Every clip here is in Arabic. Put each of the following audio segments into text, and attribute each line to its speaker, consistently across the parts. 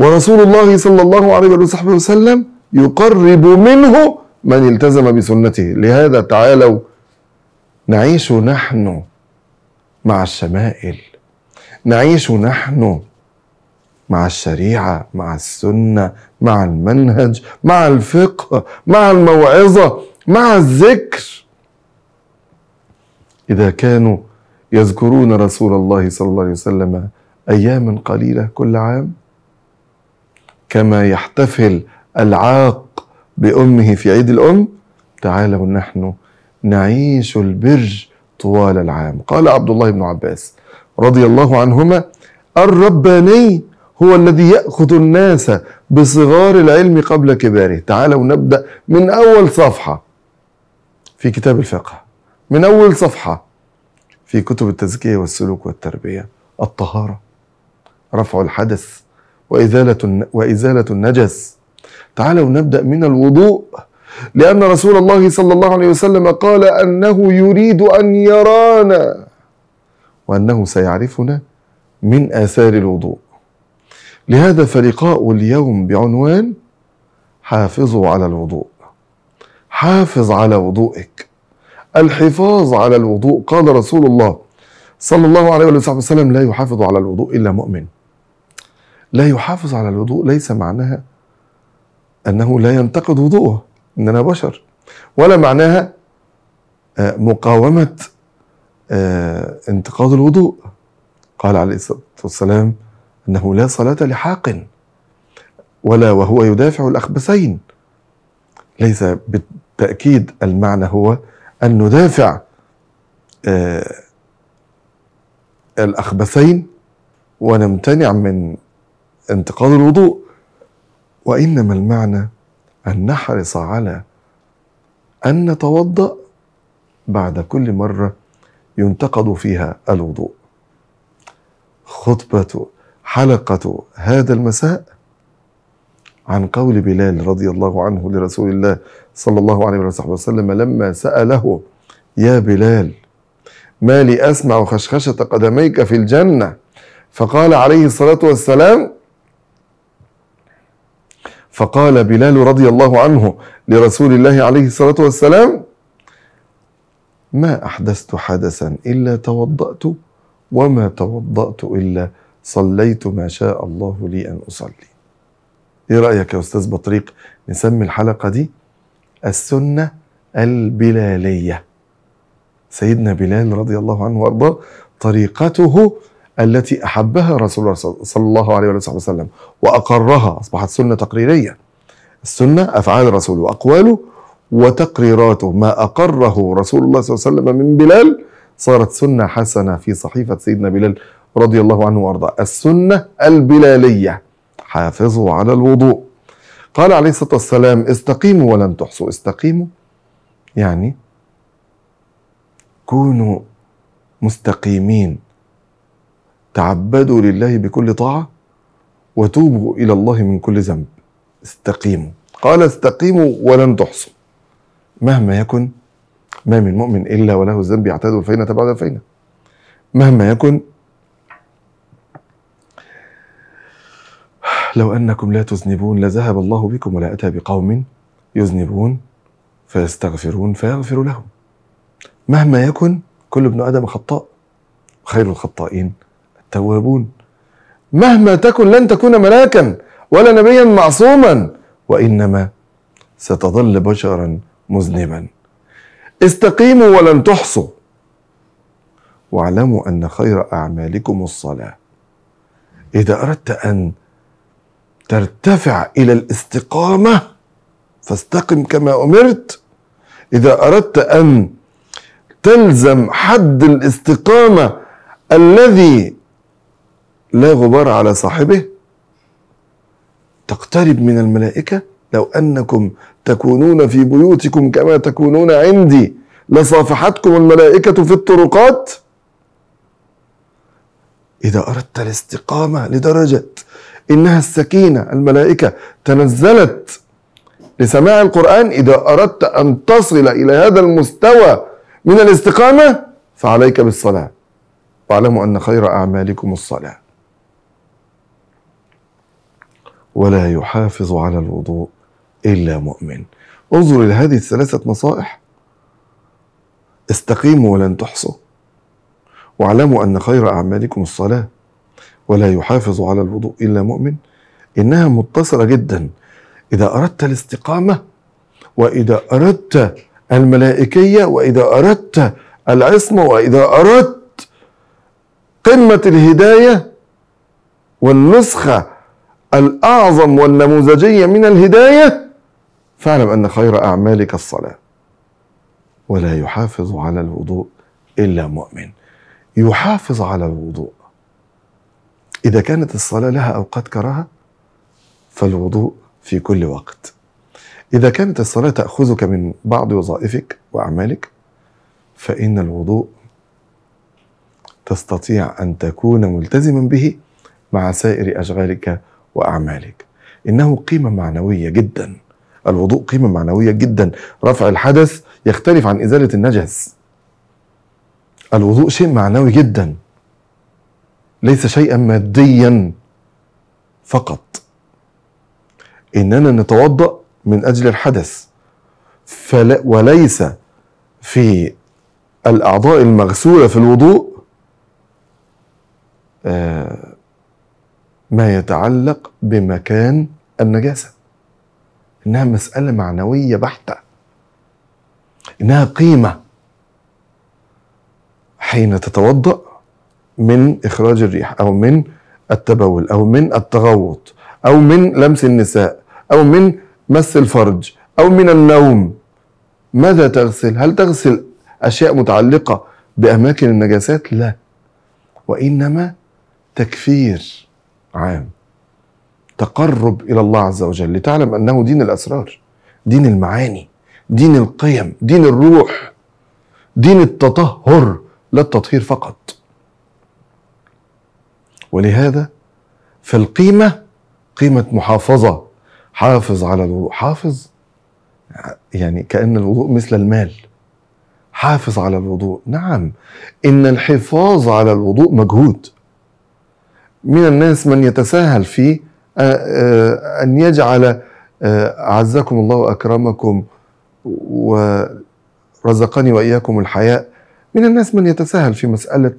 Speaker 1: ورسول الله صلى الله عليه وصحبه وسلم يقرب منه من التزم بسنته لهذا تعالوا نعيش نحن مع الشمائل نعيش نحن مع الشريعه مع السنه مع المنهج مع الفقه مع الموعظه مع الذكر اذا كانوا يذكرون رسول الله صلى الله عليه وسلم اياما قليله كل عام كما يحتفل العاق بأمه في عيد الأم تعالوا نحن نعيش البر طوال العام قال عبد الله بن عباس رضي الله عنهما الرباني هو الذي يأخذ الناس بصغار العلم قبل كباره تعالوا نبدأ من أول صفحة في كتاب الفقه من أول صفحة في كتب التزكية والسلوك والتربية الطهارة رفع الحدث وإزالة, وإزالة النجس تعالوا نبدأ من الوضوء لأن رسول الله صلى الله عليه وسلم قال أنه يريد أن يرانا وأنه سيعرفنا من آثار الوضوء لهذا فلقاء اليوم بعنوان حافظوا على الوضوء حافظ على وضوءك الحفاظ على الوضوء قال رسول الله صلى الله عليه وسلم لا يحافظ على الوضوء إلا مؤمن لا يحافظ على الوضوء ليس معناها أنه لا ينتقد وضوءه إننا بشر ولا معناها آه، مقاومة آه، انتقاد الوضوء قال عليه الصلاة والسلام أنه لا صلاة لحاق ولا وهو يدافع الأخبثين ليس بالتأكيد المعنى هو أن ندافع آه، الأخبثين ونمتنع من انتقاد الوضوء وانما المعنى ان نحرص على ان نتوضا بعد كل مره ينتقد فيها الوضوء خطبه حلقه هذا المساء عن قول بلال رضي الله عنه لرسول الله صلى الله عليه وصحبه وسلم لما ساله يا بلال ما لي اسمع خشخشه قدميك في الجنه فقال عليه الصلاه والسلام فقال بلال رضي الله عنه لرسول الله عليه الصلاة والسلام ما أحدثت حدثا إلا توضأت وما توضأت إلا صليت ما شاء الله لي أن أصلي إيه رأيك يا أستاذ بطريق نسمي الحلقة دي السنة البلالية سيدنا بلال رضي الله عنه وارضاه طريقته التي أحبها رسول الله صلى الله عليه وسلم وأقرها أصبحت سنة تقريرية السنة أفعال الرسول وأقواله وتقريراته ما أقره رسول الله صلى الله عليه وسلم من بلال صارت سنة حسنة في صحيفة سيدنا بلال رضي الله عنه وأرضاه السنة البلالية حافظوا على الوضوء قال عليه الصلاة والسلام استقيموا ولن تحصوا استقيموا يعني كونوا مستقيمين تعبدوا لله بكل طاعة وتوبوا إلى الله من كل ذنب استقيموا قال استقيموا ولن تحصوا مهما يكن ما من مؤمن إلا وله الذنب يعتاد الفينة بعد الفينة مهما يكن لو أنكم لا تذنبون لذهب الله بكم ولا أتى بقوم يذنبون فيستغفرون فيغفر لهم مهما يكن كل ابن آدم خطاء خير الخطائين توابون مهما تكن لن تكون ملاكا ولا نبيا معصوما وانما ستظل بشرا مذنبا استقيموا ولن تحصوا واعلموا ان خير اعمالكم الصلاه اذا اردت ان ترتفع الى الاستقامه فاستقم كما امرت اذا اردت ان تلزم حد الاستقامه الذي لا غبار على صاحبه تقترب من الملائكة لو أنكم تكونون في بيوتكم كما تكونون عندي لصافحتكم الملائكة في الطرقات إذا أردت الاستقامة لدرجة إنها السكينة الملائكة تنزلت لسماع القرآن إذا أردت أن تصل إلى هذا المستوى من الاستقامة فعليك بالصلاة واعلموا أن خير أعمالكم الصلاة ولا يحافظ على الوضوء إلا مؤمن انظر إلى هذه الثلاثة نصائح استقيموا ولن تحصوا واعلموا أن خير أعمالكم الصلاة ولا يحافظ على الوضوء إلا مؤمن إنها متصلة جدا إذا أردت الاستقامة وإذا أردت الملائكية وإذا أردت العصمة وإذا أردت قمة الهداية والنسخة الأعظم والنموذجية من الهداية فاعلم أن خير أعمالك الصلاة ولا يحافظ على الوضوء إلا مؤمن يحافظ على الوضوء إذا كانت الصلاة لها أوقات كراهة فالوضوء في كل وقت إذا كانت الصلاة تأخذك من بعض وظائفك وأعمالك فإن الوضوء تستطيع أن تكون ملتزما به مع سائر أشغالك واعمالك انه قيمه معنويه جدا الوضوء قيمه معنويه جدا رفع الحدث يختلف عن ازاله النجس الوضوء شيء معنوي جدا ليس شيئا ماديا فقط اننا نتوضا من اجل الحدث فلا وليس في الاعضاء المغسوله في الوضوء آه ما يتعلق بمكان النجاسة إنها مسألة معنوية بحتة إنها قيمة حين تتوضأ من إخراج الريح أو من التبول أو من التغوط أو من لمس النساء أو من مس الفرج أو من النوم ماذا تغسل؟ هل تغسل أشياء متعلقة بأماكن النجاسات؟ لا وإنما تكفير عام تقرب الى الله عز وجل لتعلم انه دين الاسرار دين المعاني دين القيم دين الروح دين التطهر لا التطهير فقط ولهذا فالقيمه قيمه محافظه حافظ على الوضوء حافظ يعني كان الوضوء مثل المال حافظ على الوضوء نعم ان الحفاظ على الوضوء مجهود من الناس من يتساهل في آه، آه، أن يجعل آه، أعزكم الله وأكرمكم ورزقني وإياكم الحياء من الناس من يتساهل في مسألة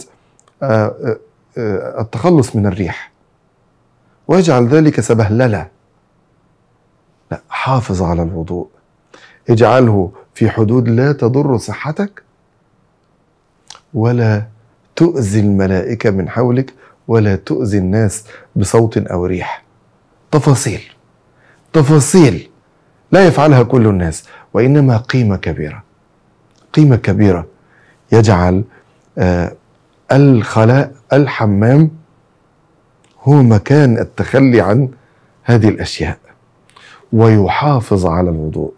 Speaker 1: التخلص من الريح ويجعل ذلك سبهللة لا حافظ على الوضوء اجعله في حدود لا تضر صحتك ولا تؤذي الملائكة من حولك ولا تؤذي الناس بصوت أو ريح تفاصيل تفاصيل لا يفعلها كل الناس وإنما قيمة كبيرة قيمة كبيرة يجعل آه، الخلاء الحمام هو مكان التخلي عن هذه الأشياء ويحافظ على الوضوء